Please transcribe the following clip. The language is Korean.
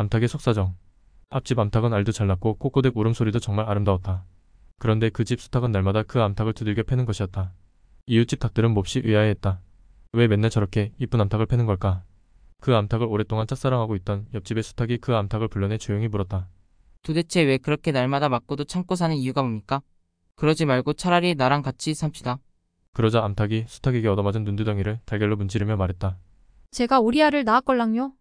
암탉의 속사정 앞집 암탉은 알도 잘났고 꼬꼬댁 울음소리도 정말 아름다웠다. 그런데 그 집 수탉은 날마다 그 암탉을 두들겨 패는 것이었다. 이웃집 닭들은 몹시 의아해했다. 왜 맨날 저렇게 이쁜 암탉을 패는 걸까? 그 암탉을 오랫동안 짝사랑하고 있던 옆집의 수탉이 그 암탉을 불러내 조용히 물었다. 도대체 왜 그렇게 날마다 맞고도 참고 사는 이유가 뭡니까? 그러지 말고 차라리 나랑 같이 삽시다. 그러자 암탉이 수탉에게 얻어맞은 눈두덩이를 달걀로 문지르며 말했다. 제가 우리알을 낳았걸랑요.